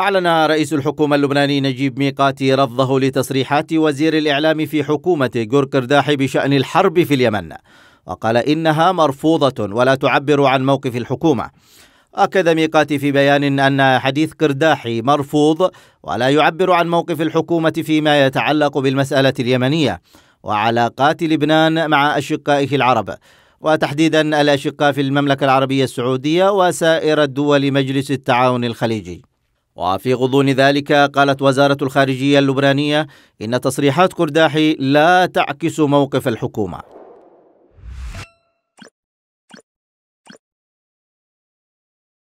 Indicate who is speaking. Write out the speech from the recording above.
Speaker 1: أعلن رئيس الحكومة اللبناني نجيب ميقاتي رفضه لتصريحات وزير الإعلام في حكومة جور كرداحي بشأن الحرب في اليمن وقال إنها مرفوضة ولا تعبر عن موقف الحكومة أكد ميقاتي في بيان أن حديث كرداحي مرفوض ولا يعبر عن موقف الحكومة فيما يتعلق بالمسألة اليمنية وعلاقات لبنان مع أشقائه العرب وتحديدا الأشقاء في المملكة العربية السعودية وسائر الدول مجلس التعاون الخليجي وفي غضون ذلك قالت وزارة الخارجية اللبنانية إن تصريحات كرداحي لا تعكس موقف الحكومة